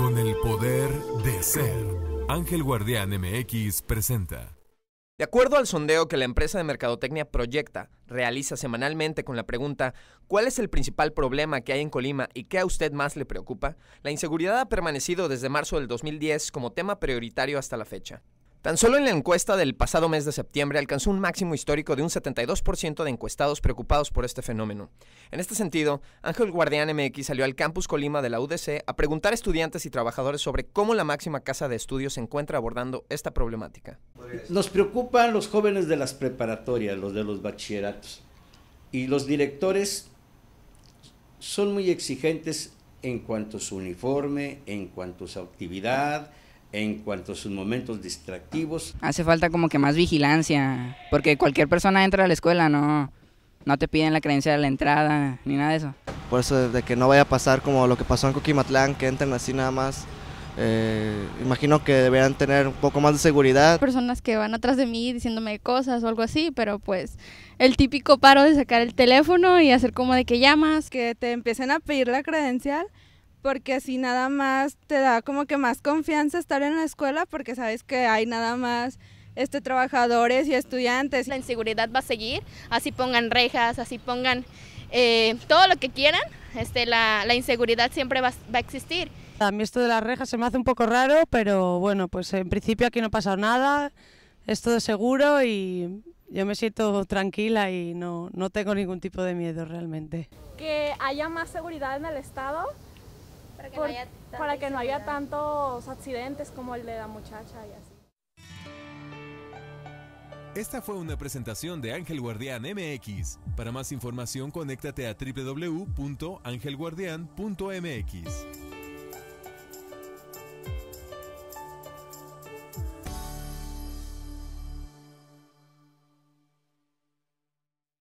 Con el poder de ser. Ángel Guardián MX presenta. De acuerdo al sondeo que la empresa de mercadotecnia Proyecta realiza semanalmente con la pregunta ¿Cuál es el principal problema que hay en Colima y qué a usted más le preocupa? La inseguridad ha permanecido desde marzo del 2010 como tema prioritario hasta la fecha. Tan solo en la encuesta del pasado mes de septiembre alcanzó un máximo histórico de un 72% de encuestados preocupados por este fenómeno. En este sentido, Ángel Guardián MX salió al campus Colima de la UDC a preguntar a estudiantes y trabajadores sobre cómo la máxima casa de estudios se encuentra abordando esta problemática. Nos preocupan los jóvenes de las preparatorias, los de los bachilleratos, y los directores son muy exigentes en cuanto a su uniforme, en cuanto a su actividad, en cuanto a sus momentos distractivos. Hace falta como que más vigilancia, porque cualquier persona entra a la escuela, no, no te piden la credencial de la entrada ni nada de eso. Por eso de que no vaya a pasar como lo que pasó en Coquimatlán, que entren así nada más. Eh, imagino que deberían tener un poco más de seguridad. Personas que van atrás de mí diciéndome cosas o algo así, pero pues el típico paro de sacar el teléfono y hacer como de que llamas. Que te empiecen a pedir la credencial porque así nada más te da como que más confianza estar en la escuela porque sabes que hay nada más este trabajadores y estudiantes. La inseguridad va a seguir, así pongan rejas, así pongan eh, todo lo que quieran, este, la, la inseguridad siempre va, a existir. A mí esto de las rejas se me hace un poco raro, pero bueno, pues en principio aquí no ha pasado nada, es todo seguro y yo me siento tranquila y no, no tengo ningún tipo de miedo realmente. Que haya más seguridad en el Estado, para que, no, haya tantos accidentes como el de la muchacha y así. Esta fue una presentación de Ángel Guardián MX. Para más información, conéctate a www.angelguardian.mx.